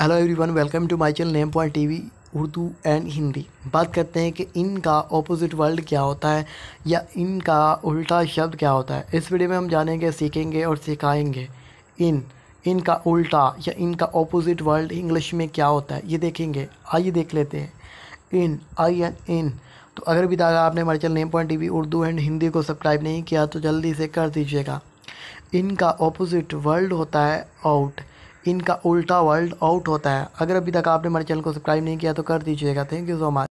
hello everyone welcome to my channel name point TV Urdu and Hindi बात करते हैं कि इनका ऑपोजिट वर्ल्ड क्या होता है या इनका उल्टा शब्द क्या होता है इस वीडियो में हम जानेंगे सीखेंगे और सिखाएंगे इन इनका उल्टा या इनका ऑपोजिट वर्ल्ड इंग्लिश में क्या होता है ये देखेंगे आइए देख लेते हैं इन आई एन इन तो अगर भी दादा आपने हमारे channel name point T Urdu and Hindi को सब्सक्राइब नहीं किया तो जल्दी से कर दीजिएगा इनका ऑपोजिट वर्ल्ड होता है आउट इनका उल्टा वर्ल्ड आउट होता है अगर अभी तक आपने हमारे चैनल को सब्सक्राइब नहीं किया तो कर दीजिएगा थैंक यू सो मच